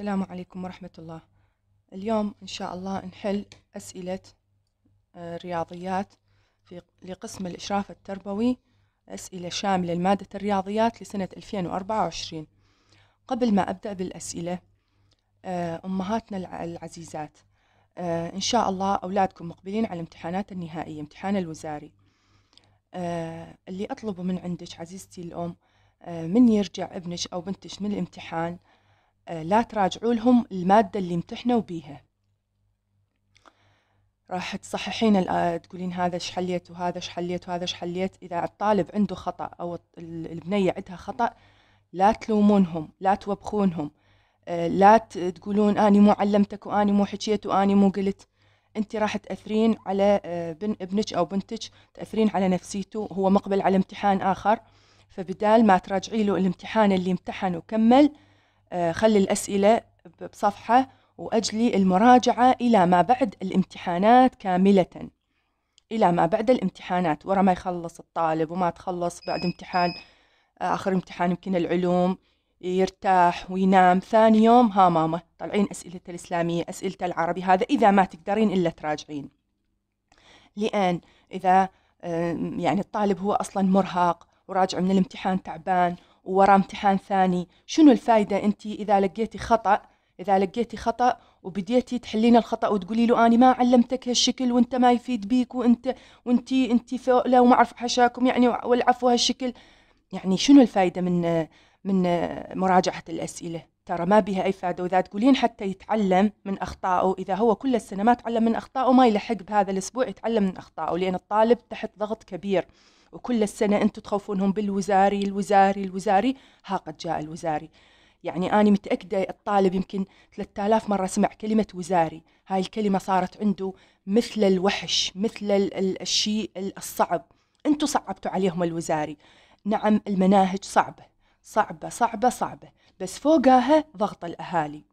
السلام عليكم ورحمة الله اليوم إن شاء الله نحل أسئلة آه، رياضيات في لقسم الإشراف التربوي أسئلة شاملة لمادة الرياضيات لسنة 2024 قبل ما أبدأ بالأسئلة آه، أمهاتنا العزيزات آه، إن شاء الله أولادكم مقبلين على الامتحانات النهائية امتحان الوزاري اللي أطلبه من عندك عزيزتي الأم من يرجع ابنك أو بنتك من الامتحان آه، لا تراجعوا لهم المادة اللي امتحنوا بيها راح تصححين آه، تقولين هذا ايش حليت وهذا ايش حليت وهذا ايش حليت اذا الطالب عنده خطا او البنيه عندها خطا لا تلومونهم لا توبخونهم آه، لا تقولون اني مو علمتك واني مو حكيت واني مو قلت انت راح تاثرين على بن ابنك او بنتك تاثرين على نفسيته هو مقبل على امتحان اخر فبدال ما تراجعي له الامتحان اللي امتحن وكمل آه، خلي الأسئلة بصفحة وأجلي المراجعة إلى ما بعد الامتحانات كاملة إلى ما بعد الامتحانات ورا ما يخلص الطالب وما تخلص بعد امتحان آه، آخر امتحان يمكن العلوم يرتاح وينام ثاني يوم ها ماما طالعين أسئلته الإسلامية أسئلته العربي هذا إذا ما تقدرين إلا تراجعين لأن إذا يعني الطالب هو أصلا مرهق وراجع من الامتحان تعبان ورا امتحان ثاني شنو الفايدة أنت إذا لقيتي خطأ إذا لقيتي خطأ وبديتي تحلين الخطأ وتقولي له أنا ما علمتك هالشكل وأنت ما يفيد بيك وأنت وأنت أنت فؤلة وما أعرف حشاكم يعني والعفو هالشكل يعني شنو الفايدة من من مراجعة الأسئلة ترى ما بها أي فائدة وإذا تقولين حتى يتعلم من أخطائه إذا هو كل السنة ما تعلم من أخطائه ما يلحق بهذا الأسبوع يتعلم من أخطائه لأن الطالب تحت ضغط كبير وكل السنة أنتم تخوفونهم بالوزاري الوزاري الوزاري ها قد جاء الوزاري يعني أنا متأكدة الطالب يمكن 3000 مرة سمع كلمة وزاري هاي الكلمة صارت عنده مثل الوحش مثل الشيء الصعب أنتم صعبتوا عليهم الوزاري نعم المناهج صعبة صعبة صعبة صعبة بس فوقها ضغط الأهالي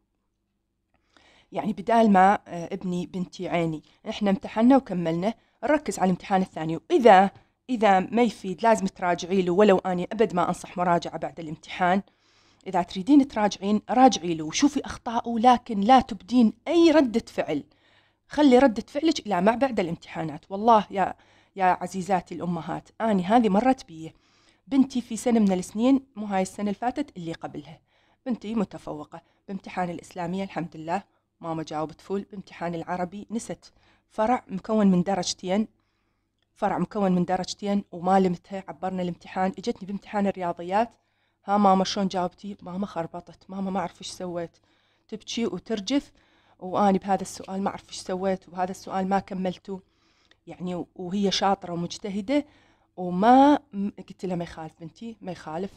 يعني بدال ما آه، ابني بنتي عيني احنا امتحنا وكملنا نركز على الامتحان الثاني وإذا إذا ما يفيد لازم تراجعي له ولو أني أبد ما أنصح مراجعة بعد الامتحان إذا تريدين تراجعين راجعي له وشوفي أخطائه لكن لا تبدين أي ردة فعل خلي ردة فعلك إلى ما بعد الامتحانات والله يا يا عزيزاتي الأمهات أني هذه مرت بي بنتي في سنة من السنين مو هاي السنة اللي فاتت اللي قبلها بنتي متفوقة بامتحان الإسلامية الحمد لله ماما جاوبت فول بامتحان العربي نست فرع مكون من درجتين فرع مكون من درجتين وما لمتها عبرنا الامتحان اجتني بامتحان الرياضيات ها ماما شلون جاوبتي ماما خربطت ماما ما اعرف ايش سويت تبكي وترجف واني بهذا السؤال ما اعرف ايش سويت وهذا السؤال ما كملته يعني وهي شاطره ومجتهده وما قلت لها ما يخالف بنتي ما يخالف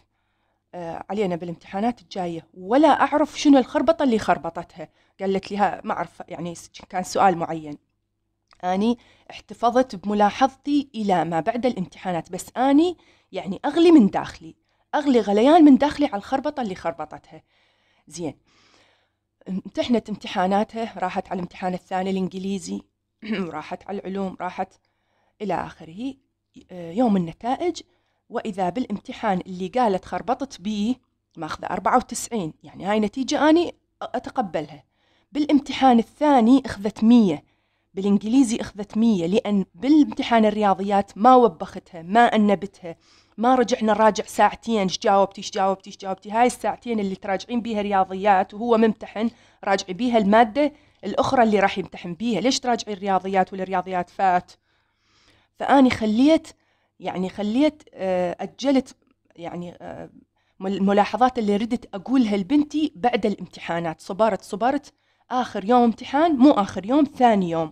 آه علينا بالامتحانات الجايه ولا اعرف شنو الخربطه اللي خربطتها قالت لي ما اعرف يعني كان سؤال معين أني احتفظت بملاحظتي إلى ما بعد الامتحانات بس أني يعني أغلي من داخلي أغلي غليان من داخلي على الخربطة اللي خربطتها زين امتحنت امتحاناتها راحت على الامتحان الثاني الإنجليزي راحت على العلوم راحت إلى آخره يوم النتائج وإذا بالامتحان اللي قالت خربطت بيه ماخذة 94 يعني هاي نتيجة أني أتقبلها بالامتحان الثاني أخذت 100 بالإنجليزي أخذت مية لأن بالامتحان الرياضيات ما وبختها ما أنبتها ما رجعنا راجع ساعتين ايش جاوبتي ايش جاوبتي ايش جاوبتي هاي الساعتين اللي تراجعين بيها رياضيات وهو ممتحن راجعي بيها المادة الأخرى اللي راح يمتحن بيها ليش تراجعي الرياضيات والرياضيات فات فأني خليت يعني خليت آه، أجلت يعني الملاحظات آه، اللي ردت أقولها لبنتي بعد الامتحانات صبرت صبرت آخر يوم امتحان مو آخر يوم ثاني يوم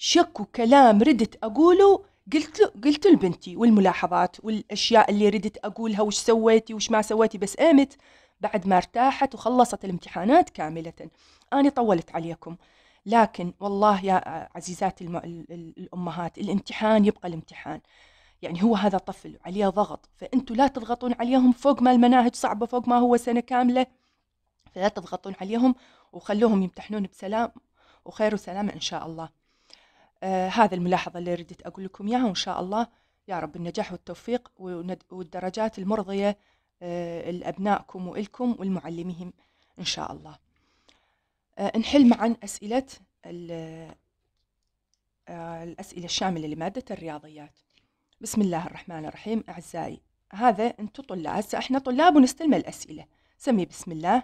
شك وكلام ردت أقوله قلت له قلت لبنتي والملاحظات والاشياء اللي ردت اقولها وش سويتي وش ما سويتي بس قامت بعد ما ارتاحت وخلصت الامتحانات كامله انا طولت عليكم لكن والله يا عزيزات الم... الامهات الامتحان يبقى الامتحان يعني هو هذا طفل عليه ضغط فانتوا لا تضغطون عليهم فوق ما المناهج صعبه فوق ما هو سنه كامله فلا تضغطون عليهم وخلوهم يمتحنون بسلام وخير وسلامه ان شاء الله آه هذا الملاحظة اللي رديت أقول لكم إياها وإن شاء الله يا رب النجاح والتوفيق والدرجات المرضية آه لأبنائكم وإلكم ولمعلميهم إن شاء الله آه نحل معا أسئلة آه، الأسئلة الشاملة لمادة الرياضيات بسم الله الرحمن الرحيم أعزائي هذا أنتم طلاب هسه إحنا طلاب ونستلم الأسئلة سمي بسم الله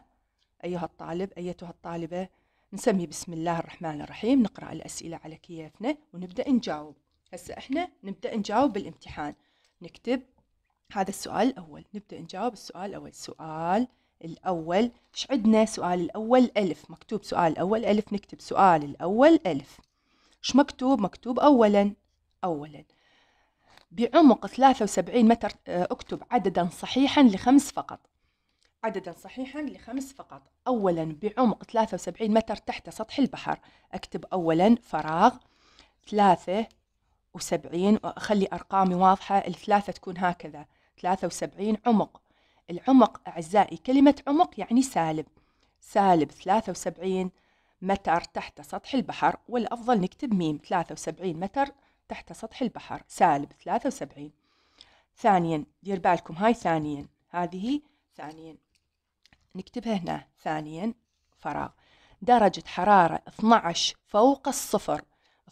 أيها الطالب أيتها الطالبة نسمي بسم الله الرحمن الرحيم نقرأ الأسئلة على كيفنا ونبدأ نجاوب هسه احنا نبدأ نجاوب بالامتحان نكتب هذا السؤال الأول نبدأ نجاوب السؤال الأول السؤال الأول إيش عندنا سؤال الأول ألف مكتوب سؤال الأول ألف نكتب سؤال الأول ألف إيش مكتوب مكتوب أولا أولا بعمق 73 متر آه، اكتب عددا صحيحا لخمس فقط عددا صحيحا لخمس فقط أولا بعمق 73 متر تحت سطح البحر أكتب أولا فراغ 73 وأخلي أرقامي واضحة الثلاثة تكون هكذا 73 عمق العمق أعزائي كلمة عمق يعني سالب سالب 73 متر تحت سطح البحر والأفضل نكتب ميم 73 متر تحت سطح البحر سالب 73 ثانيا دير بالكم هاي ثانيا هذه ثانيا نكتبها هنا ثانيا فراغ درجة حرارة 12 فوق الصفر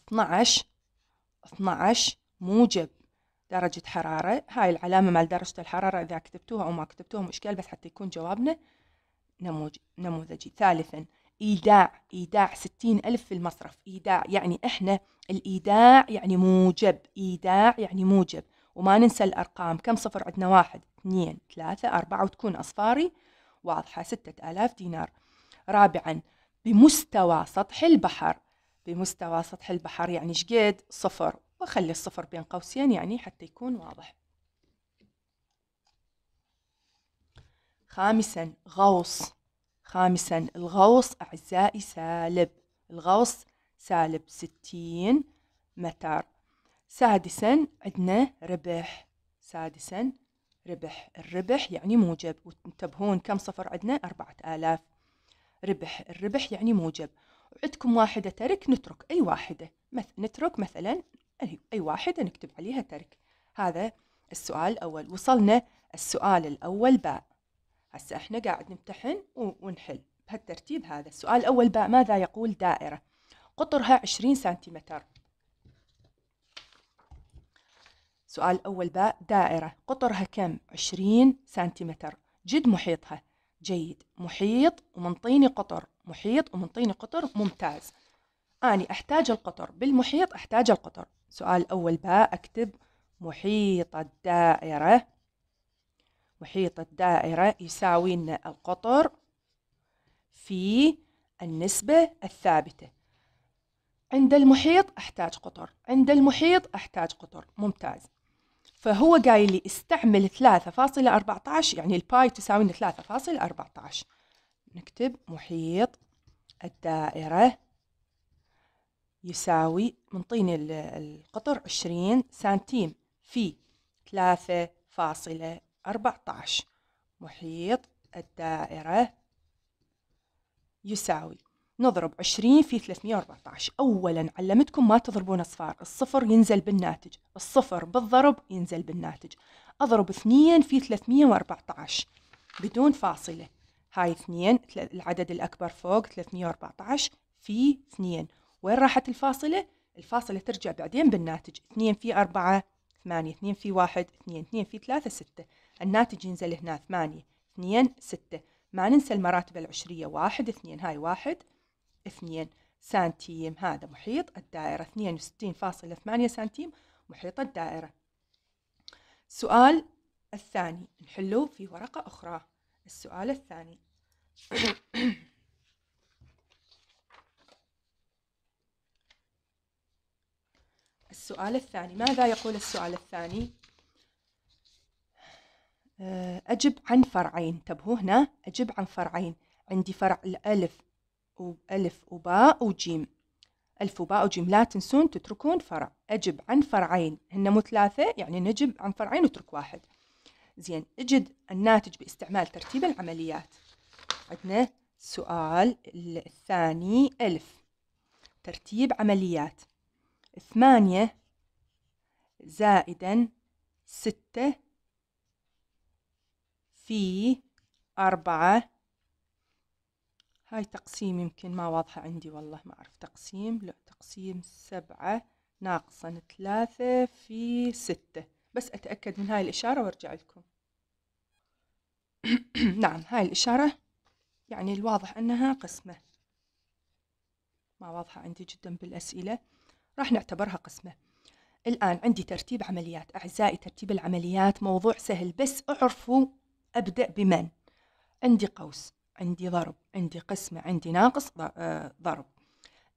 12 12 موجب درجة حرارة هاي العلامة مال درجة الحرارة إذا كتبتوها أو ما كتبتوها مشكلة بس حتى يكون جوابنا نموج نموذجي ثالثا إيداع إيداع ستين ألف في المصرف إيداع يعني إحنا الإيداع يعني موجب إيداع يعني موجب وما ننسى الأرقام كم صفر عندنا واحد اثنين ثلاثة أربعة وتكون أصفاري واضحة 6000 دينار رابعا بمستوى سطح البحر بمستوى سطح البحر يعني شقد صفر وخلي الصفر بين قوسين يعني حتى يكون واضح خامسا غوص خامسا الغوص أعزائي سالب الغوص سالب ستين متر سادسا عندنا ربح سادسا ربح الربح يعني موجب وتنتبهون كم صفر عندنا أربعة آلاف ربح الربح يعني موجب عندكم واحدة ترك نترك أي واحدة مثل نترك مثلا أي واحدة نكتب عليها ترك هذا السؤال الأول وصلنا السؤال الأول باء هسا احنا قاعد نمتحن ونحل بهالترتيب هذا السؤال الأول باء ماذا يقول دائرة قطرها 20 سنتيمتر سؤال أول باء دائرة قطرها كم؟ 20 سنتيمتر جد محيطها جيد محيط ومنطيني قطر محيط ومنطيني قطر ممتاز أني أحتاج القطر بالمحيط أحتاج القطر سؤال أول باء أكتب محيط الدائرة محيط الدائرة يساوي لنا القطر في النسبة الثابتة عند المحيط أحتاج قطر عند المحيط أحتاج قطر ممتاز فهو قايل لي استعمل 3.14 يعني الباي تساوي 3.14 نكتب محيط الدائرة يساوي منطيني القطر 20 سنتيم في 3.14 محيط الدائرة يساوي 3.14 نضرب 20 في 314 أولا علمتكم ما تضربون أصفار الصفر ينزل بالناتج الصفر بالضرب ينزل بالناتج أضرب 2 في 314 بدون فاصلة هاي 2 العدد الأكبر فوق 314 في 2 وين راحت الفاصلة؟ الفاصلة ترجع بعدين بالناتج 2 في 4 8 2 في 1 2 2 في 3 6 الناتج ينزل هنا 8 2 6 ما ننسى المراتب العشرية 1 2 هاي 1 2 سنتيم هذا محيط الدائرة 62.8 سنتيم محيط الدائرة السؤال الثاني نحله في ورقة أخرى السؤال الثاني السؤال الثاني ماذا يقول السؤال الثاني آه، أجب عن فرعين انتبهوا هنا أجب عن فرعين عندي فرع الألف وألف وباء وجيم ألف وباء وجيم لا تنسون تتركون فرع أجب عن فرعين هن مو ثلاثة يعني نجب عن فرعين وترك واحد زين اجد الناتج باستعمال ترتيب العمليات عندنا السؤال الثاني ألف ترتيب عمليات ثمانية زائدا ستة في أربعة هاي تقسيم يمكن ما واضحة عندي والله ما أعرف تقسيم لا تقسيم سبعة ناقصا ثلاثة في ستة بس أتأكد من هاي الإشارة وأرجع لكم نعم هاي الإشارة يعني الواضح أنها قسمة ما واضحة عندي جدا بالأسئلة راح نعتبرها قسمة الآن عندي ترتيب عمليات أعزائي ترتيب العمليات موضوع سهل بس أعرفوا أبدأ بمن عندي قوس عندي ضرب عندي قسمة عندي ناقص آه، ضرب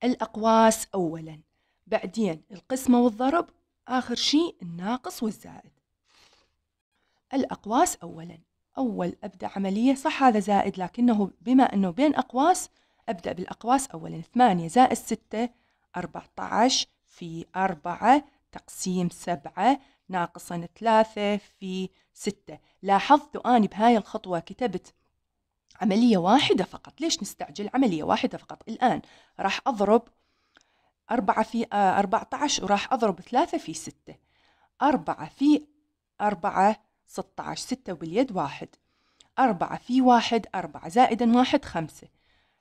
الأقواس أولا بعدين القسمة والضرب آخر شيء الناقص والزائد الأقواس أولا أول أبدأ عملية صح هذا زائد لكنه بما أنه بين أقواس أبدأ بالأقواس أولا ثمانية زائد ستة أربعة عشر في أربعة تقسيم سبعة ناقصا ثلاثة في ستة لاحظت أني بهاي الخطوة كتبت عملية واحدة فقط ليش نستعجل عملية واحدة فقط الآن راح أضرب أربعة في آه، أربعة عشر وراح أضرب ثلاثة في ستة أربعة في أربعة ستة عشر ستة وباليد واحد أربعة في واحد أربعة زائدا واحد خمسة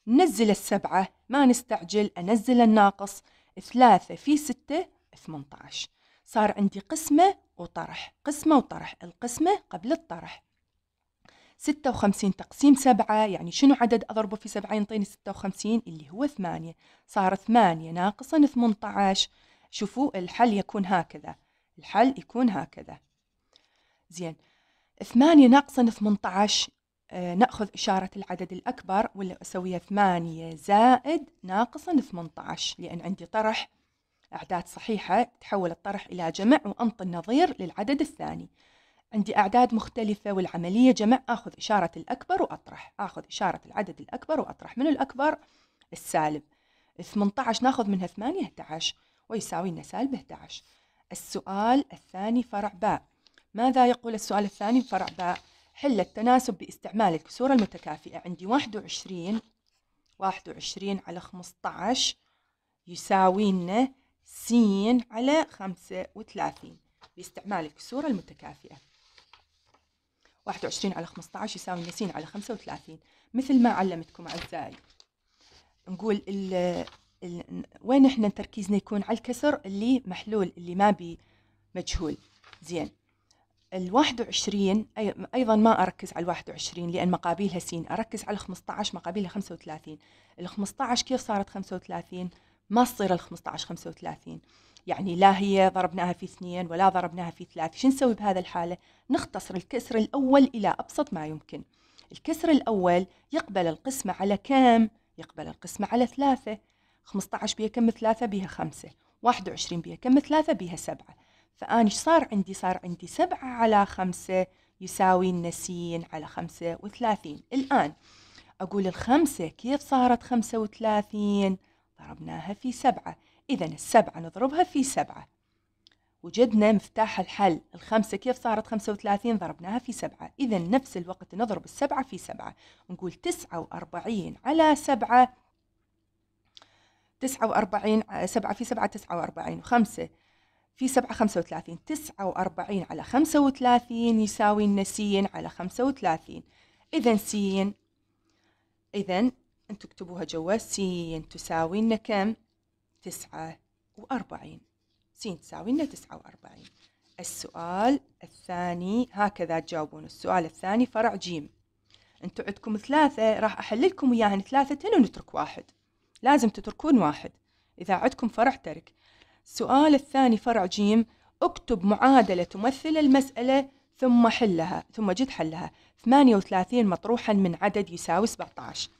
نزل السبعة ما نستعجل أنزل الناقص ثلاثة في ستة ثمنتعش صار عندي قسمة وطرح قسمة وطرح القسمة قبل الطرح 56 تقسيم 7 يعني شنو عدد أضربه في 7 ينطيني 56 اللي هو 8 صار 8 ناقصا 18 شوفوا الحل يكون هكذا الحل يكون هكذا زين 8 ناقصا 18 آه، نأخذ إشارة العدد الأكبر ولا أسويها 8 زائد ناقصا 18 لأن عندي طرح أعداد صحيحة تحول الطرح إلى جمع وأنطي النظير للعدد الثاني عندي أعداد مختلفة والعملية جمع أخذ إشارة الأكبر وأطرح أخذ إشارة العدد الأكبر وأطرح من الأكبر السالب 18 ناخذ منها 8 11 ويساوي لنا سالب 11 السؤال الثاني فرع باء ماذا يقول السؤال الثاني فرع باء حل التناسب باستعمال الكسور المتكافئة عندي 21 21 على 15 يساوي لنا س على 35 باستعمال الكسور المتكافئة 21 على 15 يساوي 50 على 35 مثل ما علمتكم اعزائي نقول الـ الـ وين احنا تركيزنا يكون على الكسر اللي محلول اللي ما بي مجهول زين ال 21 ايضا ما اركز على ال 21 لان مقابلها س اركز على ال 15 مقابلها 35 ال 15 كيف صارت 35 ما تصير ال 15 35 يعني لا هي ضربناها في اثنين ولا ضربناها في ثلاث شو نسوي بهذا الحالة؟ نختصر الكسر الأول إلى أبسط ما يمكن الكسر الأول يقبل القسمة على كم؟ يقبل القسمة على ثلاثة 15 بيها كم ثلاثة بيها خمسة 21 بيها كم ثلاثة بيها سبعة فأنا إيش صار عندي؟ صار عندي سبعة على خمسة يساوي النسين على خمسة وثلاثين الآن أقول الخمسة كيف صارت خمسة وثلاثين؟ ضربناها في سبعة إذا السبعة نضربها في سبعة وجدنا مفتاح الحل الخمسة كيف صارت خمسة وثلاثين ضربناها في سبعة إذا نفس الوقت نضرب السبعة في سبعة نقول تسعة وأربعين على سبعة تسعة وأربعين سبعة في سبعة تسعة وأربعين وخمسة في سبعة خمسة وثلاثين تسعة وأربعين على خمسة وثلاثين يساوي لنا سين على خمسة وثلاثين إذا سين إذا أنتوا اكتبوها جوا سين تساوي لنا كم تسعة وأربعين سين تساوي لنا تسعة وأربعين السؤال الثاني هكذا تجاوبون السؤال الثاني فرع جيم انتو عندكم ثلاثة راح أحللكم إياهن ثلاثة ونترك واحد لازم تتركون واحد إذا عندكم فرع ترك السؤال الثاني فرع جيم اكتب معادلة تمثل المسألة ثم حلها ثم جد حلها 38 مطروحا من عدد يساوي 17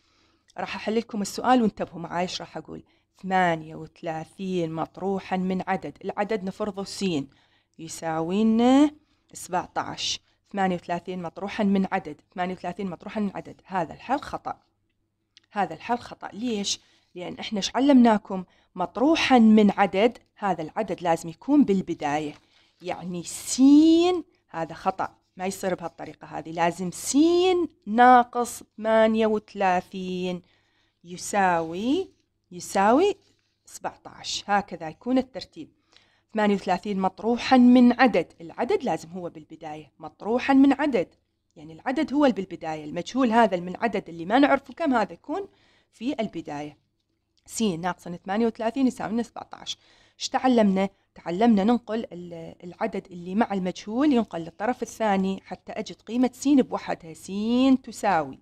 راح أحللكم السؤال وانتبهوا معاي ايش راح أقول ثمانية وثلاثين مطروحا من عدد العدد نفرضه س يساوينا سبعة عشر ثمانية وثلاثين مطروحا من عدد ثمانية وثلاثين مطروحا من عدد هذا الحل خطأ هذا الحل خطأ ليش؟ لأن إحنا إيش علمناكم مطروحا من عدد هذا العدد لازم يكون بالبداية يعني س هذا خطأ ما يصير بهالطريقة هذه لازم س ناقص ثمانية وثلاثين يساوي يساوي 17 هكذا يكون الترتيب 38 مطروحا من عدد العدد لازم هو بالبداية مطروحا من عدد يعني العدد هو اللي بالبداية المجهول هذا من عدد اللي ما نعرفه كم هذا يكون في البداية س ناقصا 38 يساوي 17 ايش تعلمنا؟ تعلمنا ننقل العدد اللي مع المجهول ينقل للطرف الثاني حتى أجد قيمة س بوحدها س تساوي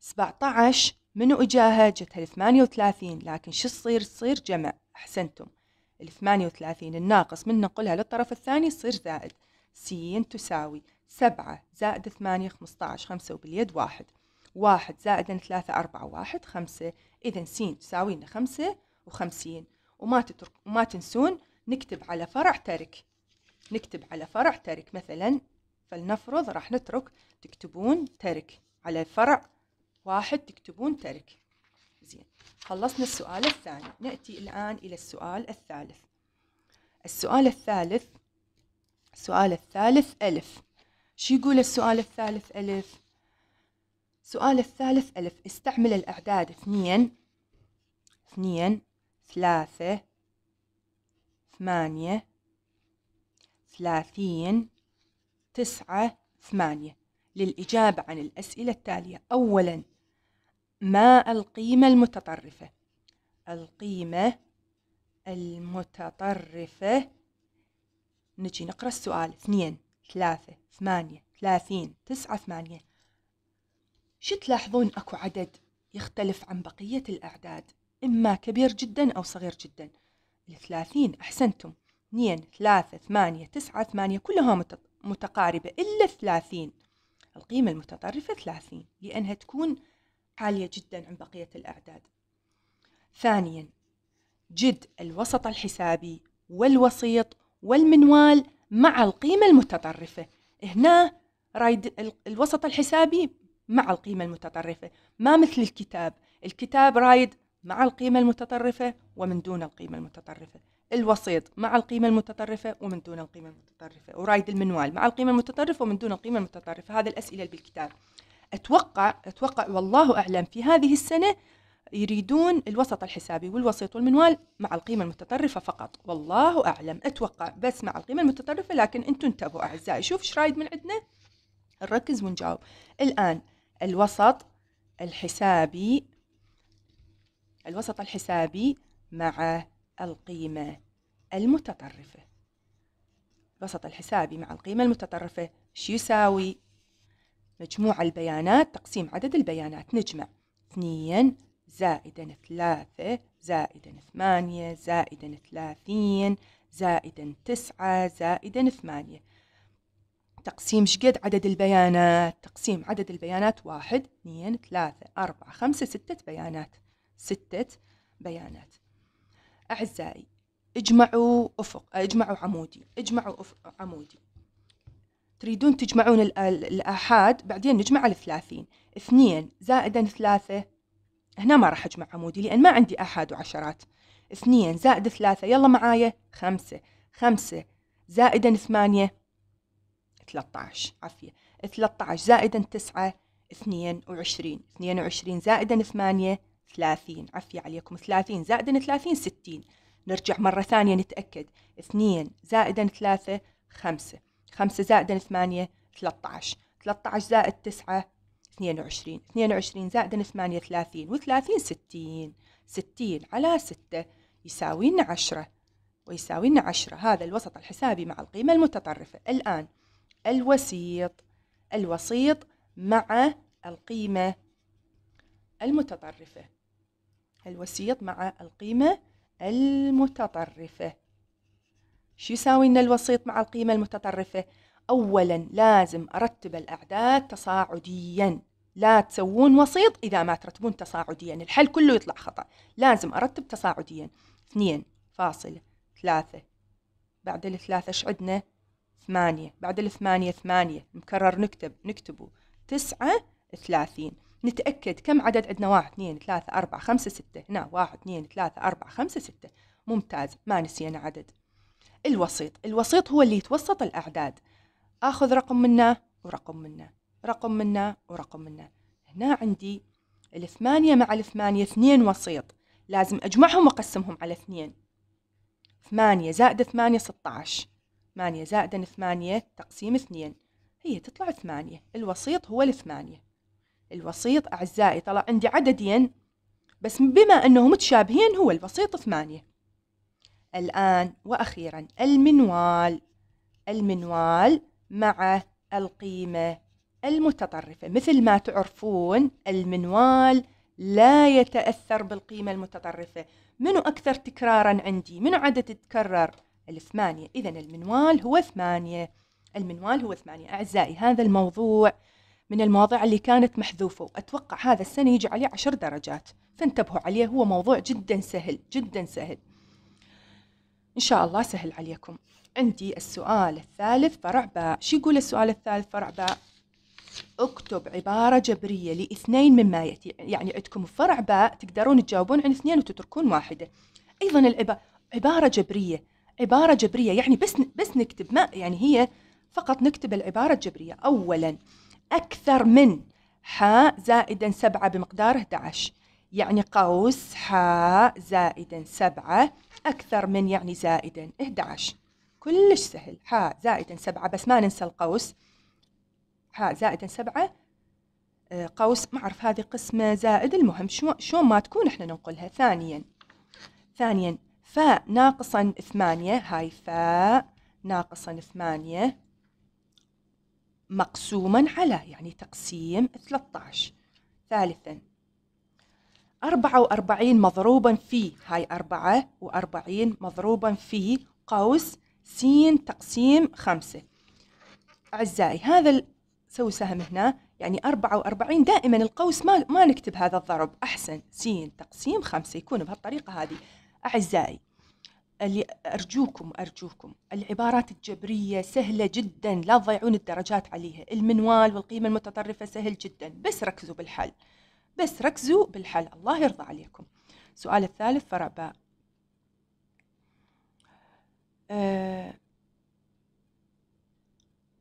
17 منو اجاها جتها ال 38 لكن شو تصير تصير جمع احسنتم ال 38 الناقص من نقلها للطرف الثاني يصير زائد س تساوي سبعة زائد ثمانية خمسة خمسة وباليد واحد واحد زائد ثلاثة أربعة واحد خمسة إذا س تساوي لنا خمسة وخمسين وما تترك وما تنسون نكتب على فرع ترك نكتب على فرع ترك مثلا فلنفرض راح نترك تكتبون ترك على فرع واحد تكتبون ترك زين خلصنا السؤال الثاني نأتي الآن إلى السؤال الثالث السؤال الثالث السؤال الثالث ألف شو يقول السؤال الثالث ألف السؤال الثالث ألف استعمل الأعداد اثنين اثنين ثلاثة ثمانية ثلاثين تسعة ثمانية للإجابة عن الأسئلة التالية أولاً ما القيمة المتطرفة القيمة المتطرفة نجي نقرأ السؤال اثنين ثلاثة ثمانية ثلاثين تسعة ثمانية شو تلاحظون أكو عدد يختلف عن بقية الأعداد إما كبير جدا أو صغير جدا الثلاثين أحسنتم اثنين ثلاثة ثمانية تسعة ثمانية كلها متقاربة إلا الثلاثين القيمة المتطرفة ثلاثين لأنها تكون عالية جدا عن بقية الأعداد. ثانيا جد الوسط الحسابي والوسيط والمنوال مع القيمة المتطرفة هنا رايد الوسط الحسابي مع القيمة المتطرفة ما مثل الكتاب الكتاب رايد مع القيمة المتطرفة ومن دون القيمة المتطرفة الوسيط مع القيمة المتطرفة ومن دون القيمة المتطرفة ورايد المنوال مع القيمة المتطرفة ومن دون القيمة المتطرفة هذه الأسئلة بالكتاب أتوقع أتوقع والله أعلم في هذه السنة يريدون الوسط الحسابي والوسيط والمنوال مع القيمة المتطرفة فقط والله أعلم أتوقع بس مع القيمة المتطرفة لكن أنتم انتبهوا أعزائي شوف ايش رايد من عندنا نركز ونجاوب الآن الوسط الحسابي الوسط الحسابي مع القيمة المتطرفة الوسط الحسابي مع القيمة المتطرفة شو يساوي مجموع البيانات تقسيم عدد البيانات نجمع اثنين زائدا ثلاثة زائدا ثمانية زائدا ثلاثين زائدا تسعة زائدا ثمانية تقسيم شقد عدد البيانات تقسيم عدد البيانات واحد اثنين ثلاثة أربعة خمسة ستة بيانات ستة بيانات أعزائي اجمعوا أفق اجمعوا عمودي اجمعوا أفق عمودي تريدون تجمعون الآحاد بعدين نجمع الثلاثين اثنين زائدا ثلاثة هنا ما راح أجمع عمودي لأن ما عندي آحاد وعشرات اثنين زائد ثلاثة يلا معايا خمسة خمسة زائدا ثمانية ثلاثة عشر عفية ثلاثة عشر زائدا تسعة اثنين وعشرين اثنين وعشرين زائدا ثمانية ثلاثين عفية عليكم ثلاثين زائدا ثلاثين ستين نرجع مرة ثانية نتأكد اثنين زائدا ثلاثة خمسة خمسة زائد ثمانية ثلاثة عشر ثلاثة عشر زائد تسعة اثنين وعشرين اثنين وعشرين زائد ثمانية ثلاثين وثلاثين ستين ستين على ستة يساوي لنا عشرة ويساوي لنا عشرة هذا الوسط الحسابي مع القيمة المتطرفة الآن الوسيط الوسيط مع القيمة المتطرفة الوسيط مع القيمة المتطرفة شو يساوي لنا الوسيط مع القيمة المتطرفة؟ أولا لازم أرتب الأعداد تصاعديا لا تسوون وسيط إذا ما ترتبون تصاعديا الحل كله يطلع خطأ لازم أرتب تصاعديا اثنين فاصلة ثلاثة بعد الثلاثة ايش عندنا؟ ثمانية بعد الثمانية ثمانية مكرر نكتب نكتبه تسعة ثلاثين نتأكد كم عدد عندنا واحد اثنين ثلاثة أربعة خمسة ستة هنا واحد اثنين ثلاثة أربعة خمسة ستة ممتاز ما نسينا عدد الوسيط الوسيط هو اللي يتوسط الأعداد أخذ رقم منه ورقم منه رقم منه ورقم منه هنا عندي الثمانية مع الثمانية اثنين وسيط لازم أجمعهم وأقسمهم على اثنين ثمانية زائد ثمانية ستة ثمانية زائدا ثمانية تقسيم اثنين هي تطلع ثمانية الوسيط هو الثمانية الوسيط أعزائي طلع عندي عددين بس بما أنهم متشابهين هو الوسيط ثمانية الآن وأخيرا المنوال المنوال مع القيمة المتطرفة مثل ما تعرفون المنوال لا يتأثر بالقيمة المتطرفة منو أكثر تكرارا عندي؟ منو عدد تتكرر؟ الثمانية إذا المنوال هو ثمانية المنوال هو ثمانية أعزائي هذا الموضوع من المواضيع اللي كانت محذوفة وأتوقع هذا السنة يجي عليه عشر درجات فانتبهوا عليه هو موضوع جدا سهل جدا سهل إن شاء الله سهل عليكم عندي السؤال الثالث فرع باء شو يقول السؤال الثالث فرع باء اكتب عبارة جبرية لاثنين مما يأتي يعني عندكم فرع باء تقدرون تجاوبون عن اثنين وتتركون واحدة أيضا العبارة عبارة جبرية عبارة جبرية يعني بس بس نكتب ما يعني هي فقط نكتب العبارة الجبرية أولا أكثر من حاء زائدا سبعة بمقدار 11 يعني قوس حاء زائدا سبعة أكثر من يعني زائدا 11 كلش سهل ح زائدا سبعة بس ما ننسى القوس ح زائدا سبعة آه، قوس ما أعرف هذه قسمة زائد المهم شو شو ما تكون احنا ننقلها ثانيا ثانيا فاء ناقصا ثمانية هاي فاء ناقصا ثمانية مقسوما على يعني تقسيم 13 ثالثا 44 مضروبا في هاي أربعة وأربعين مضروبا في قوس س تقسيم خمسة أعزائي هذا سوي سهم هنا يعني 44 دائما القوس ما ما نكتب هذا الضرب أحسن س تقسيم خمسة يكون بهالطريقة هذه أعزائي اللي أرجوكم أرجوكم العبارات الجبرية سهلة جدا لا تضيعون الدرجات عليها المنوال والقيمة المتطرفة سهل جدا بس ركزوا بالحل بس ركزوا بالحل الله يرضى عليكم السؤال الثالث فرع باء آه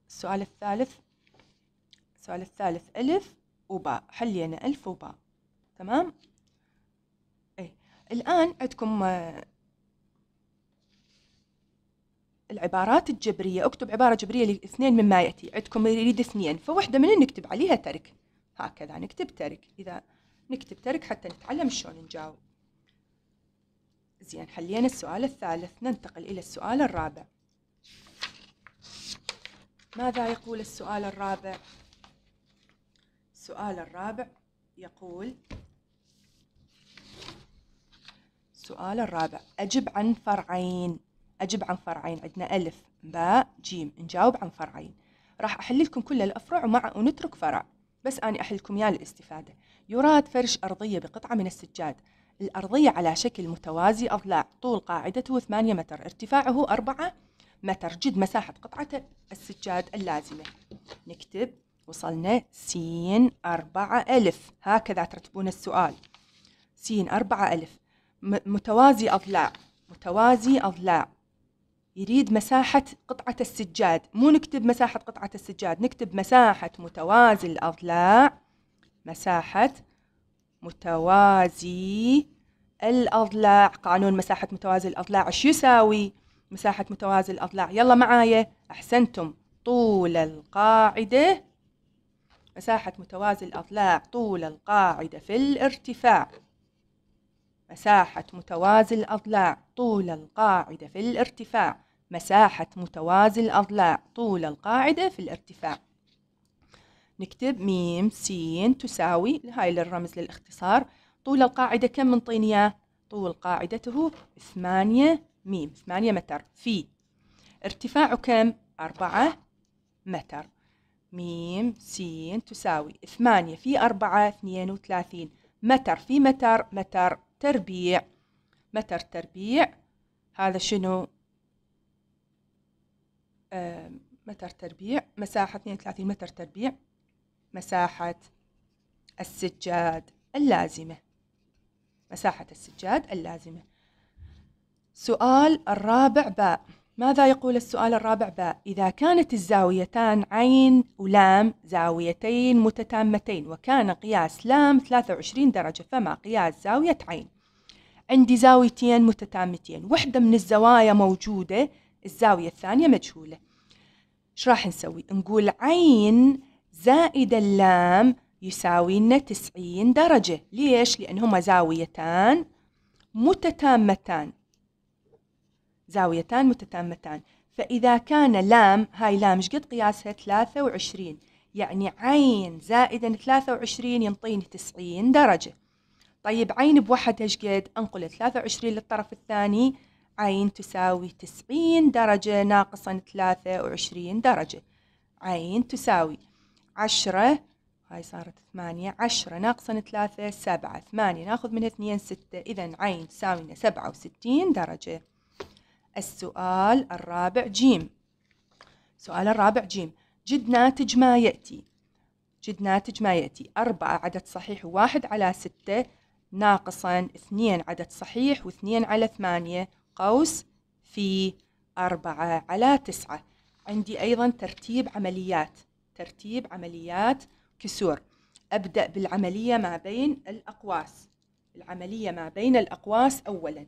السؤال الثالث السؤال الثالث ألف وباء حلينا ألف وباء تمام أي. الآن عندكم آه، العبارات الجبرية اكتب عبارة جبرية لاثنين مما يأتي عندكم يريد اثنين فوحدة منهم نكتب عليها ترك هكذا نكتب ترك إذا نكتب ترك حتى نتعلم شلون نجاوب زين حلينا السؤال الثالث ننتقل إلى السؤال الرابع ماذا يقول السؤال الرابع؟ السؤال الرابع يقول السؤال الرابع أجب عن فرعين أجب عن فرعين عندنا ألف باء جيم نجاوب عن فرعين راح أحل لكم كل الأفرع ومع ونترك فرع بس أنا أحلكم يا للاستفادة يراد فرش أرضية بقطعة من السجاد الأرضية على شكل متوازي أضلاع طول قاعدته 8 متر ارتفاعه 4 متر جد مساحة قطعة السجاد اللازمة نكتب وصلنا سين أربعة ألف هكذا ترتبون السؤال سين أربعة ألف متوازي أضلاع متوازي أضلاع يريد مساحة قطعة السجاد مو نكتب مساحة قطعة السجاد نكتب مساحة متوازي الأضلاع مساحة متوازي الأضلاع قانون مساحة متوازي الأضلاع شو يساوي مساحة متوازي الأضلاع يلا معايا أحسنتم طول القاعدة مساحة متوازي الأضلاع طول القاعدة في الارتفاع مساحة متوازي الأضلاع طول القاعدة في الارتفاع مساحة متوازي الأضلاع طول القاعدة في الارتفاع نكتب ميم سين تساوي هاي للرمز للاختصار طول القاعدة كم من إياه؟ طول قاعدته ثمانية ميم ثمانية متر في ارتفاعه كم؟ أربعة متر ميم سين تساوي ثمانية في أربعة اثنين وثلاثين متر في متر متر تربيع متر تربيع هذا شنو متر تربيع مساحة 32 متر تربيع مساحة السجاد اللازمة مساحة السجاد اللازمة سؤال الرابع باء ماذا يقول السؤال الرابع باء إذا كانت الزاويتان عين ولام زاويتين متتامتين وكان قياس لام 23 درجة فما قياس زاوية عين عندي زاويتين متتامتين وحدة من الزوايا موجودة الزاوية الثانية مجهولة ايش راح نسوي نقول عين زائد اللام يساوي لنا 90 درجة ليش؟ لأنهما زاويتان متتامتان زاويتان متتامتان فإذا كان لام هاي لام ايش قد قياسها 23 يعني عين زائدا 23 ينطيني 90 درجة طيب عين بوحدها ايش قد أنقل 23 للطرف الثاني عين تساوي تسعين درجة ناقصا ثلاثة وعشرين درجة عين تساوي عشرة هاي صارت ثمانية عشرة ناقصا ثلاثة سبعة ثمانية ناخذ منها اثنين ستة إذا عين تساوي لنا سبعة وستين درجة السؤال الرابع جيم السؤال الرابع جيم جد ناتج ما يأتي جد ناتج ما يأتي أربعة عدد صحيح وواحد على ستة ناقصا اثنين عدد صحيح واثنين على ثمانية قوس في أربعة على تسعة عندي أيضا ترتيب عمليات ترتيب عمليات كسور أبدأ بالعملية ما بين الأقواس العملية ما بين الأقواس أولا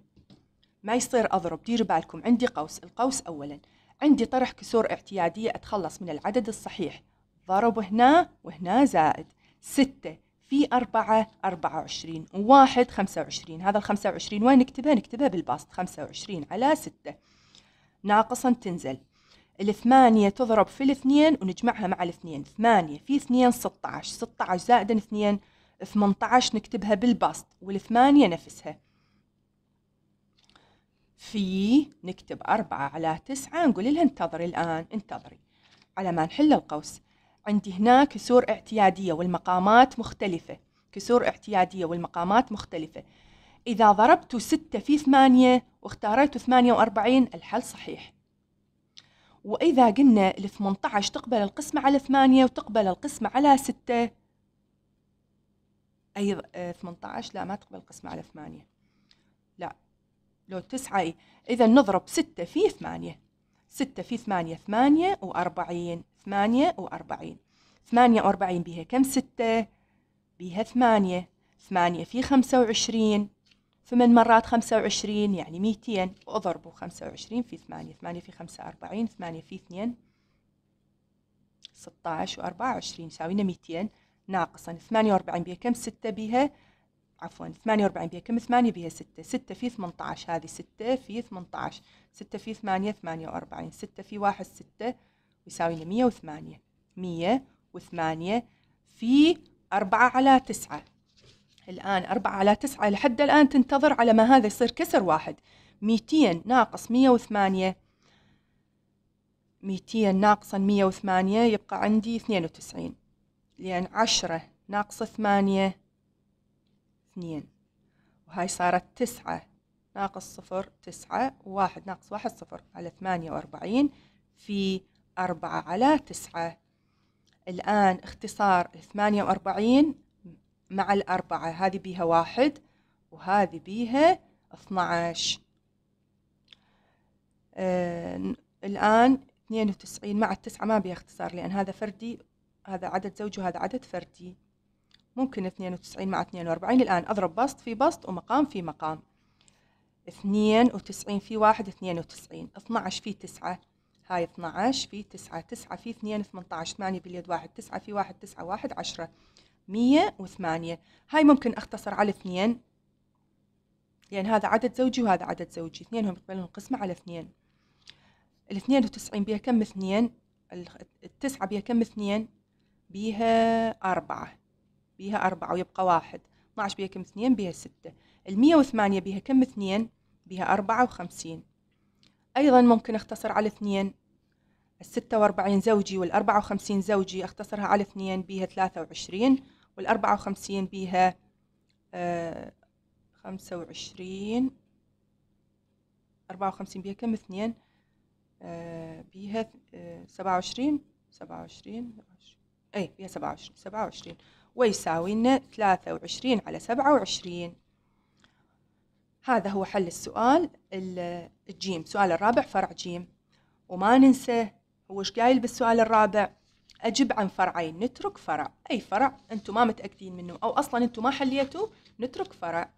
ما يصير أضرب ديروا بالكم عندي قوس القوس أولا عندي طرح كسور اعتيادية أتخلص من العدد الصحيح ضرب هنا وهنا زائد ستة في 4 24 1 25 هذا ال 25 وين نكتبه؟ نكتبه بالبسط 25 على 6 ناقصا تنزل الثمانية تضرب في الاثنين ونجمعها مع الاثنين ثمانية في اثنين 16 16 زائد اثنين 18 نكتبها بالبسط والثمانية نفسها في نكتب أربعة على تسعة نقول لها انتظري الآن انتظري على ما نحل القوس عندي هنا كسور اعتيادية والمقامات مختلفة كسور اعتيادية والمقامات مختلفة إذا ضربت ستة في ثمانية واختاريت ثمانية وأربعين الحل صحيح وإذا قلنا الثمنة عشر تقبل القسمة على ثمانية وتقبل القسمة على ستة أي آه، ثمنة عشر لا ما تقبل القسمة على ثمانية لا لو تسعة إذا نضرب ستة في ثمانية ستة في ثمانية ثمانية وأربعين ثمانية وأربعين ثمانية وأربعين بيها كم ستة بيها ثمانية ثمانية في خمسة وعشرين ثمان مرات خمسة وعشرين يعني ميتين واضربوا خمسة وعشرين في ثمانية ثمانية في خمسة أربعين ثمانية في اثنين ستة عشر وأربعة وعشرين يساوينا ميتين ناقصا ثمانية وأربعين بيها كم ستة بيها عفوا ثمانية وأربعين بيها كم ثمانية بيها ستة ستة في ثمنتاعش هذه ستة في ثمنتاعش ستة في ثمانية ثمانية وأربعين ستة في واحد ستة يساوي لي مية وثمانية مية وثمانية في أربعة على تسعة الآن أربعة على تسعة لحد الآن تنتظر على ما هذا يصير كسر واحد ميتين ناقص مية وثمانية ميتين ناقصا مية وثمانية يبقى عندي اثنين وتسعين لأن عشرة ناقص ثمانية اثنين وهاي صارت تسعه ناقص صفر تسعة واحد ناقص واحد صفر على ثمانية وأربعين في أربعة على تسعة الآن اختصار ثمانية وأربعين مع الأربعة هذه بيها واحد وهذه بيها اثناعش آه، الآن اثنين وتسعين مع التسعة ما بيها اختصار لأن هذا فردي هذا عدد زوجي وهذا عدد فردي ممكن اثنين وتسعين مع اثنين وأربعين الآن أضرب بسط في بسط ومقام في مقام وتسعين في واحد 92 12 في 9 هاي 12 في 9 9 في 2 18 8 باليد واحد 9 في واحد 9 واحد 10 108 هاي ممكن اختصر على اثنين لان يعني هذا عدد زوجي وهذا عدد زوجي اثنينهم يقبلون القسمة على اثنين الاثنين وتسعين بيها كم اثنين التسعة بيها كم اثنين بيها أربعة بيها أربعة ويبقى واحد 12 بيها كم اثنين بيها ستة المية وثمانية بيها كم اثنين بها أربعة وخمسين أيضا ممكن أختصر على اثنين الستة وأربعين زوجي والأربعة وخمسين زوجي أختصرها على اثنين بيها ثلاثة وعشرين والأربعة وخمسين بيها آه، خمسة وعشرين أربعة وخمسين بيها كم اثنين آه، بيها آه، سبعة وعشرين سبعة وعشرين أي بيها سبعة وعشرين سبعة وعشرين ويساوينا ثلاثة وعشرين على سبعة وعشرين هذا هو حل السؤال الجيم السؤال الرابع فرع جيم وما ننسى هو ايش قايل بالسؤال الرابع أجب عن فرعين نترك فرع أي فرع أنتم ما متأكدين منه أو أصلا أنتم ما حليتوا نترك فرع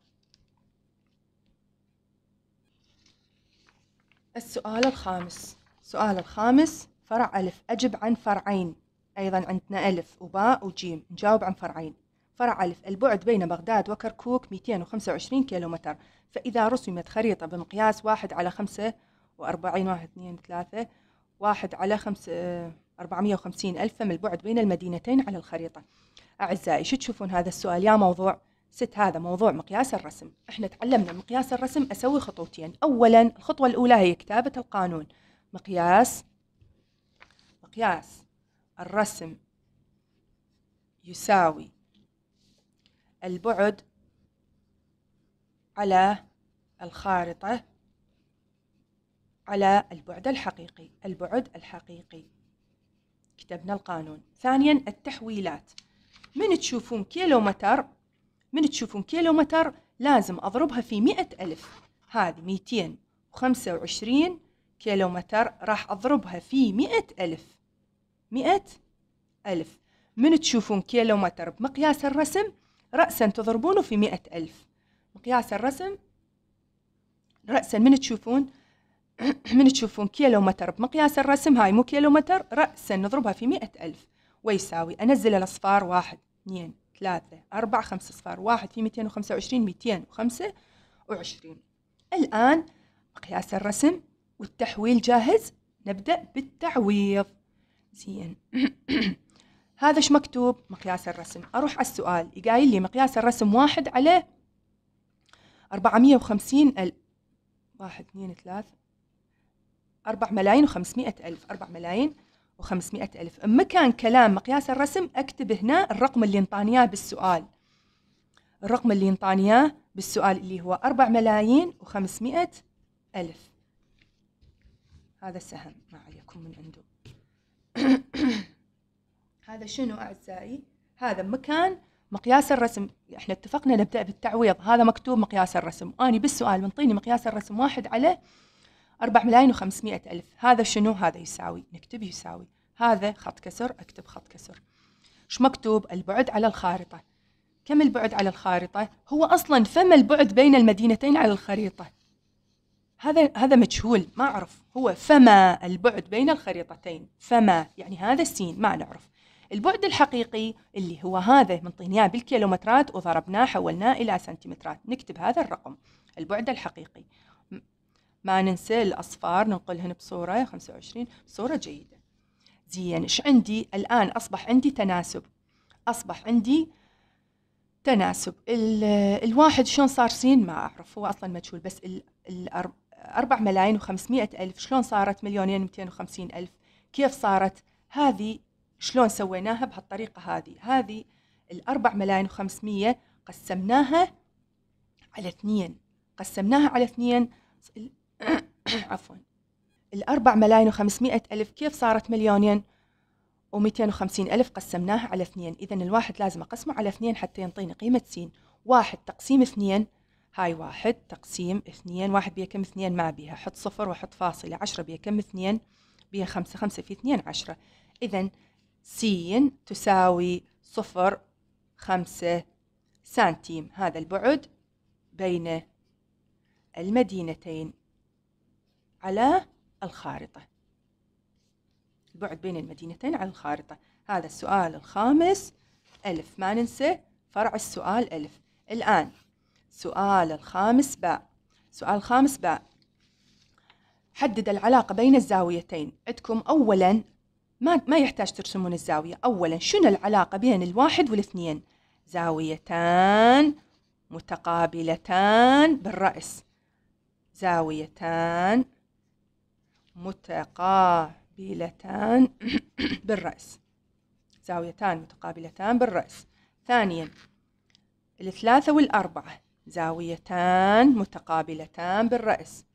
السؤال الخامس السؤال الخامس فرع ألف أجب عن فرعين أيضا عندنا ألف وباء وجيم نجاوب عن فرعين فرع ألف البعد بين بغداد وكركوك 225 كيلومتر فإذا رسمت خريطة بمقياس واحد على خمسة وأربعين واحد اثنين ثلاثة واحد على خمسة آه، أربعمية وخمسين ألف فما البعد بين المدينتين على الخريطة أعزائي شو تشوفون هذا السؤال يا موضوع ست هذا موضوع مقياس الرسم احنا تعلمنا مقياس الرسم أسوي خطوتين أولا الخطوة الأولى هي كتابة القانون مقياس مقياس الرسم يساوي البعد على الخارطة على البعد الحقيقي البعد الحقيقي كتبنا القانون ثانيا التحويلات من تشوفون كيلومتر من تشوفون كيلومتر لازم أضربها في مئة ألف هذه ميتين وخمسة وعشرين كيلومتر راح أضربها في مئة ألف مئة ألف من تشوفون كيلومتر بمقياس الرسم رأسا تضربونه في مئة ألف مقياس الرسم رأسا من تشوفون من تشوفون كيلو متر بمقياس الرسم هاي مو كيلو متر رأسا نضربها في مئة ألف ويساوي أنزل الأصفار واحد اثنين ثلاثة أربعة خمسة أصفار واحد في ميتين وخمسة وعشرين ميتين وخمسة وعشرين الآن مقياس الرسم والتحويل جاهز نبدأ بالتعويض زين هذا ايش مكتوب مقياس الرسم اروح على السؤال قايل لي مقياس الرسم واحد عليه 450 ألف واحد اثنين ثلاثة أربع ملايين وخمسمائة ألف أربع ملايين وخمسمائة ألف كان كلام مقياس الرسم أكتب هنا الرقم اللي انطانياه بالسؤال الرقم اللي انطانياه بالسؤال اللي هو أربع ملايين وخمسمائة ألف هذا سهم ما عليكم من عنده هذا شنو أعزائي؟ هذا مكان مقياس الرسم احنا اتفقنا نبدأ بالتعويض هذا مكتوب مقياس الرسم أنا بالسؤال منطيني مقياس الرسم واحد على 4 ملايين و500 ألف هذا شنو هذا يساوي نكتب يساوي هذا خط كسر أكتب خط كسر شو مكتوب البعد على الخارطة كم البعد على الخارطة هو أصلا فما البعد بين المدينتين على الخريطة هذا هذا مجهول ما أعرف هو فما البعد بين الخريطتين فما يعني هذا السين ما نعرف البعد الحقيقي اللي هو هذا منطينياه بالكيلومترات وضربناه حولناه إلى سنتيمترات نكتب هذا الرقم البعد الحقيقي ما ننسى الأصفار ننقلهن بصورة 25 صورة جيدة زين ايش عندي الآن أصبح عندي تناسب أصبح عندي تناسب الواحد شلون صار سين ما أعرف هو أصلا مجهول بس الأربع أربع ملايين وخمسمائة ألف شلون صارت مليونين ومتين وخمسين ألف كيف صارت هذه شلون سويناها بهالطريقة هذه هذه الأربع ملايين وخمسمية قسمناها على اثنين قسمناها على اثنين عفوا الأربع ملايين وخمسمائة ألف كيف صارت مليونين ومئتين وخمسين ألف قسمناها على اثنين إذا الواحد لازم أقسمه على اثنين حتى ينطيني قيمة سين واحد تقسيم اثنين هاي واحد تقسيم اثنين واحد بيها كم اثنين ما بيها حط صفر وحط فاصلة عشرة بيها كم اثنين بيها خمسة خمسة في اثنين عشرة إذا س تساوي صفر خمسة سنتيم هذا البعد بين المدينتين على الخارطة البعد بين المدينتين على الخارطة هذا السؤال الخامس ألف ما ننسى فرع السؤال ألف الآن سؤال الخامس باء سؤال الخامس باء حدد العلاقة بين الزاويتين عندكم أولا ما ما يحتاج ترسمون الزاوية أولا شنو العلاقة بين الواحد والاثنين زاويتان متقابلتان بالرأس زاويتان متقابلتان بالرأس زاويتان متقابلتان بالرأس ثانيا الثلاثة والأربعة زاويتان متقابلتان بالرأس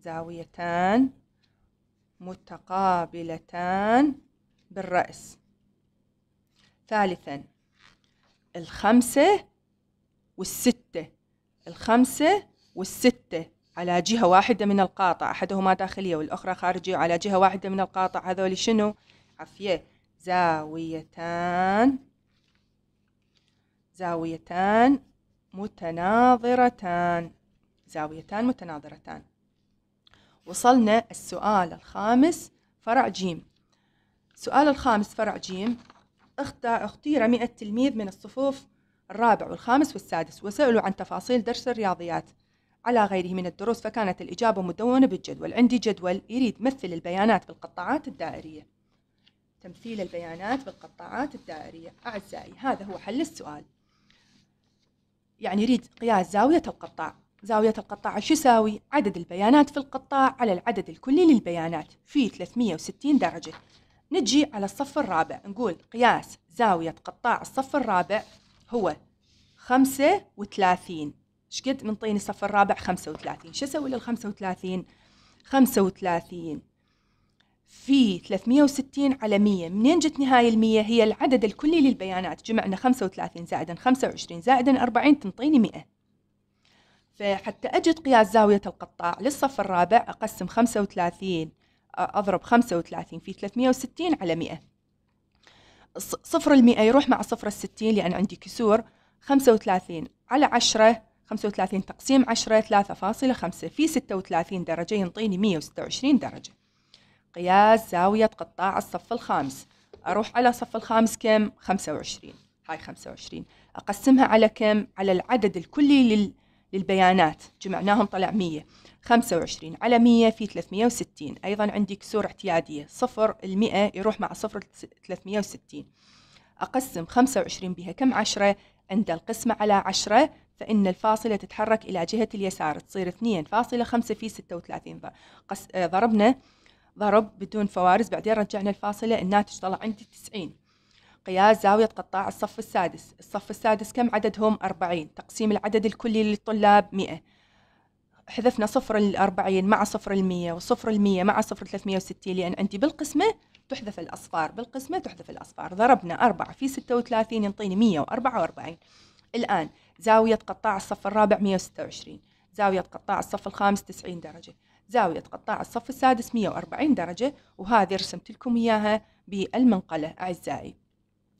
زاويتان متقابلتان بالرأس ثالثا الخمسة والستة الخمسة والستة على جهة واحدة من القاطع أحدهما داخلية والأخرى خارجية على جهة واحدة من القاطع هذول شنو عفية زاويتان زاويتان متناظرتان زاويتان متناظرتان وصلنا السؤال الخامس فرع جيم السؤال الخامس فرع ج اختير 100 تلميذ من الصفوف الرابع والخامس والسادس وسألوا عن تفاصيل درس الرياضيات على غيره من الدروس فكانت الإجابة مدونة بالجدول عندي جدول يريد مثل البيانات بالقطاعات الدائرية تمثيل البيانات بالقطاعات الدائرية أعزائي هذا هو حل السؤال يعني يريد قياس زاوية القطاع زاوية القطاع شو يساوي؟ عدد البيانات في القطاع على العدد الكلي للبيانات في 360 درجة نجي على الصف الرابع نقول قياس زاوية قطاع الصف الرابع هو خمسة وثلاثين شقد منطيني الصف الرابع خمسة وثلاثين شو أسوي للخمسة وثلاثين خمسة وثلاثين في 360 على 100 منين جتني هاي المية هي العدد الكلي للبيانات جمعنا 35 زائدا 25 زائدا 40 تنطيني 100 فحتى أجد قياس زاوية القطاع للصف الرابع أقسم 35 أضرب 35 في 360 على 100 صفر المئة يروح مع صفر الستين لأن عندي كسور خمسة وثلاثين على عشرة خمسة وثلاثين تقسيم عشرة ثلاثة فاصلة خمسة في ستة وثلاثين درجة ينطيني مية وستة وعشرين درجة قياس زاوية قطاع الصف الخامس أروح على صف الخامس كم؟ خمسة وعشرين هاي خمسة وعشرين أقسمها على كم؟ على العدد الكلي لل... للبيانات جمعناهم طلع مية 25 على 100 في 360 أيضا عندي كسور اعتيادية صفر المئة يروح مع صفر 360 أقسم 25 بها كم عشرة عند القسمة على عشرة فإن الفاصلة تتحرك إلى جهة اليسار تصير 2.5 في 36 آه، ضربنا ضرب بدون فوارز بعدين رجعنا الفاصلة الناتج طلع عندي 90 قياس زاوية قطاع الصف السادس الصف السادس كم عددهم 40 تقسيم العدد الكلي للطلاب 100 حذفنا صفر الأربعين مع صفر المية وصفر المية مع صفر ثلاثمية وستين لأن أنت بالقسمة تحذف الأصفار بالقسمة تحذف الأصفار ضربنا أربعة في ستة وثلاثين ينطيني مية وأربعة وأربعين الآن زاوية قطاع الصف الرابع مية وستة وعشرين زاوية قطاع الصف الخامس تسعين درجة زاوية قطاع الصف السادس مية وأربعين درجة وهذه رسمت لكم إياها بالمنقلة أعزائي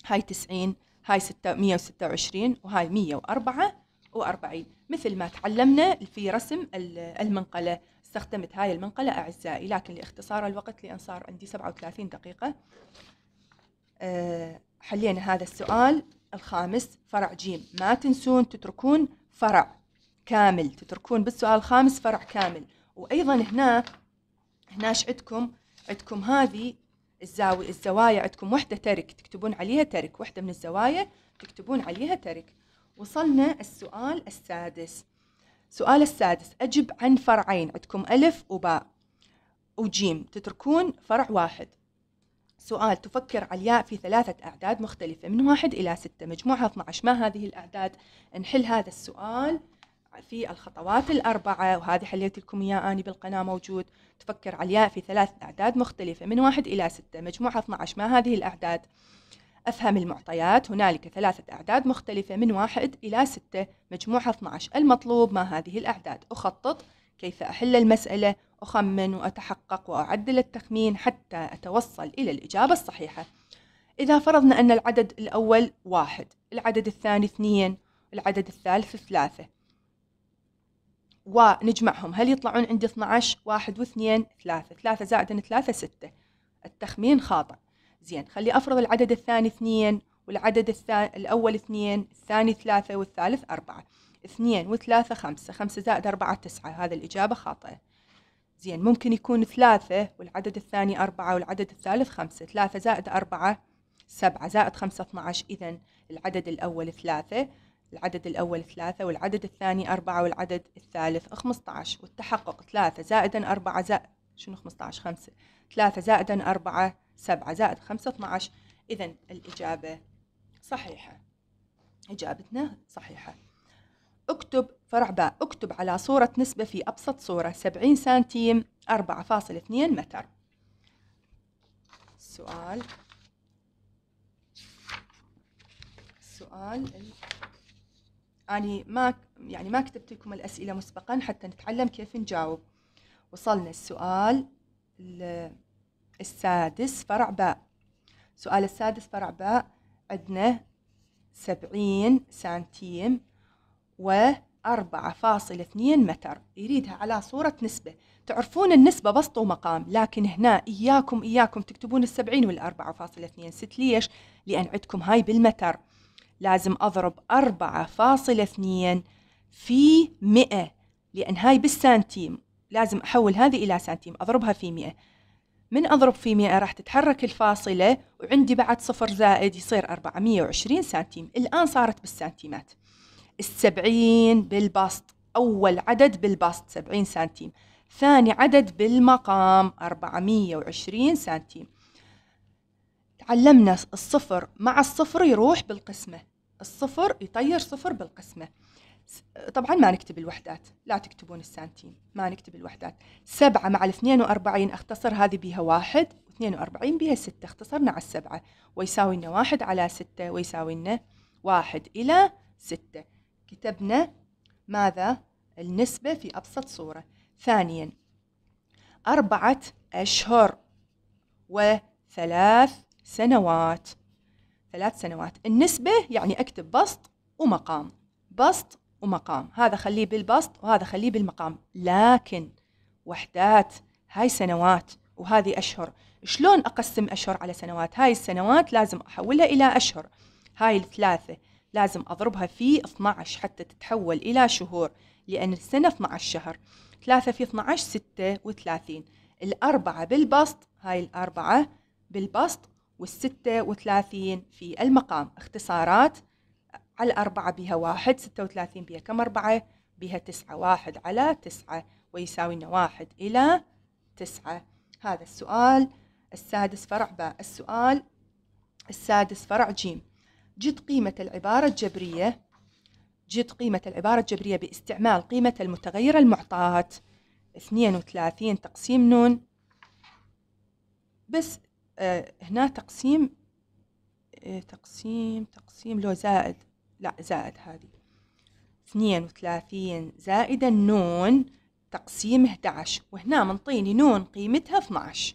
هاي تسعين هاي ستة مية وستة وعشرين وهاي مية وأربعة وأربعين مثل ما تعلمنا في رسم المنقلة استخدمت هاي المنقلة أعزائي لكن لاختصار الوقت لأن صار عندي 37 دقيقة آه، حلينا هذا السؤال الخامس فرع جيم ما تنسون تتركون فرع كامل تتركون بالسؤال الخامس فرع كامل وأيضا هنا هناش عندكم عندكم هذه الزاوية الزوايا عندكم وحدة ترك تكتبون عليها ترك وحدة من الزوايا تكتبون عليها ترك وصلنا السؤال السادس السؤال السادس أجب عن فرعين عندكم ألف وباء وجيم تتركون فرع واحد سؤال تفكر علياء في ثلاثة أعداد مختلفة من واحد إلى ستة مجموعها 12 ما هذه الأعداد نحل هذا السؤال في الخطوات الأربعة وهذه حليت لكم إياه أني بالقناة موجود تفكر علياء في ثلاثة أعداد مختلفة من واحد إلى ستة مجموعها 12 ما هذه الأعداد أفهم المعطيات هنالك ثلاثة أعداد مختلفة من واحد إلى ستة مجموعها 12 المطلوب ما هذه الأعداد أخطط كيف أحل المسألة أخمن وأتحقق وأعدل التخمين حتى أتوصل إلى الإجابة الصحيحة إذا فرضنا أن العدد الأول واحد العدد الثاني اثنين العدد الثالث ثلاثة ونجمعهم هل يطلعون عندي 12 واحد واثنين ثلاثة ثلاثة زائد ثلاثة ستة التخمين خاطئ زين خلي أفرض العدد الثاني اثنين والعدد الثاني الأول اثنين الثاني ثلاثة والثالث أربعة اثنين وثلاثة خمسة خمسة زائد أربعة تسعة هذا الإجابة خاطئة زين ممكن يكون ثلاثة والعدد الثاني أربعة والعدد الثالث خمسة ثلاثة زائد أربعة سبعة زائد خمسة اثنى عشر إذا العدد الأول ثلاثة العدد الأول ثلاثة والعدد الثاني أربعة والعدد الثالث خمسة عشر والتحقق ثلاثة زائدا أربعة زائد شنو خمسة خمسة ثلاثة زائدا أربعة 7 زائد 5 12 إذا الإجابة صحيحة إجابتنا صحيحة اكتب فرع باء اكتب على صورة نسبة في أبسط صورة 70 سنتيم 4.2 متر السؤال السؤال ال... أنا ما يعني ما كتبت لكم الأسئلة مسبقا حتى نتعلم كيف نجاوب وصلنا السؤال ال... السادس فرع باء سؤال السادس فرع باء عندنا سبعين سنتيم وأربعة فاصل اثنين متر يريدها على صورة نسبة تعرفون النسبة بسط ومقام لكن هنا إياكم إياكم تكتبون السبعين والأربعة فاصل اثنين ست ليش؟ لأن عندكم هاي بالمتر لازم أضرب أربعة فاصل اثنين في مئة لأن هاي بالسنتيم لازم أحول هذه إلى سنتيم أضربها في مئة من أضرب في 100 راح تتحرك الفاصلة وعندي بعد صفر زائد يصير 420 سنتيم الآن صارت بالسنتيمات السبعين بالبسط أول عدد بالبسط 70 سنتيم ثاني عدد بالمقام 420 سنتيم تعلمنا الصفر مع الصفر يروح بالقسمة الصفر يطير صفر بالقسمة طبعا ما نكتب الوحدات لا تكتبون السنتيم ما نكتب الوحدات سبعة مع الاثنين وأربعين أختصر هذه بها واحد واثنين وأربعين بها ستة اختصرنا على السبعة ويساوي لنا واحد على ستة ويساوي لنا واحد إلى ستة كتبنا ماذا النسبة في أبسط صورة ثانيا أربعة أشهر وثلاث سنوات ثلاث سنوات النسبة يعني أكتب بسط ومقام بسط ومقام هذا خليه بالبسط وهذا خليه بالمقام لكن وحدات هاي سنوات وهذه أشهر شلون أقسم أشهر على سنوات هاي السنوات لازم أحولها إلى أشهر هاي الثلاثة لازم أضربها في 12 حتى تتحول إلى شهور لأن السنة 12 شهر 3 في 12 36 الأربعة بالبسط هاي الأربعة بالبسط والستة وثلاثين في المقام اختصارات على أربعة بها واحد ستة وثلاثين بها كم أربعة بها تسعة واحد على تسعة ويساوي لنا واحد إلى تسعة هذا السؤال السادس فرع باء السؤال السادس فرع جيم جد قيمة العبارة الجبرية جد قيمة العبارة الجبرية باستعمال قيمة المتغير المعطاة 32 تقسيم نون بس آه هنا تقسيم آه تقسيم تقسيم لو زائد لا زائد هذه اثنين وثلاثين زائد النون تقسيم 11 وهنا منطيني نون قيمتها 12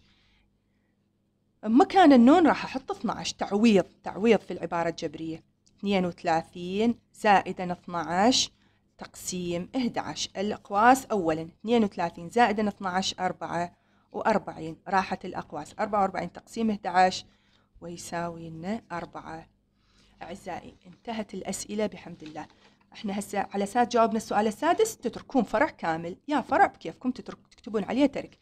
مكان النون راح أحط 12 تعويض تعويض في العبارة الجبرية 32 زائدا 12 تقسيم 11 الأقواس أولا 32 زائدا 12 4 اربعة واربعين راحت الأقواس 44 تقسيم 11 ويساوي لنا 4 أعزائي انتهت الأسئلة بحمد الله احنا هسه على اساس جاوبنا السؤال السادس تتركون فرع كامل يا فرع بكيفكم تترك تكتبون عليه ترك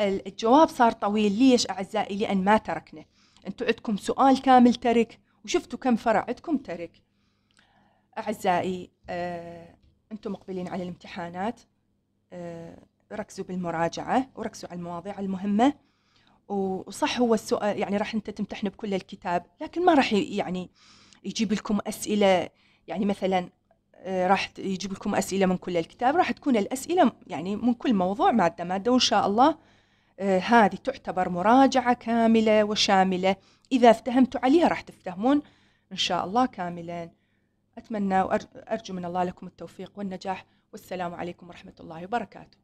الجواب صار طويل ليش اعزائي لان ما تركنا انتم عندكم سؤال كامل ترك وشفتوا كم فرع عندكم ترك اعزائي اه انتم مقبلين على الامتحانات اه ركزوا بالمراجعه وركزوا على المواضيع المهمه وصح هو السؤال يعني راح انت تمتحن بكل الكتاب لكن ما راح يعني يجيب لكم اسئله يعني مثلا آه، راح يجيب لكم اسئله من كل الكتاب راح تكون الاسئله يعني من كل موضوع ماده ماده وان شاء الله آه، هذه تعتبر مراجعه كامله وشامله اذا افتهمتوا عليها راح تفتهمون ان شاء الله كاملا اتمنى وارجو من الله لكم التوفيق والنجاح والسلام عليكم ورحمه الله وبركاته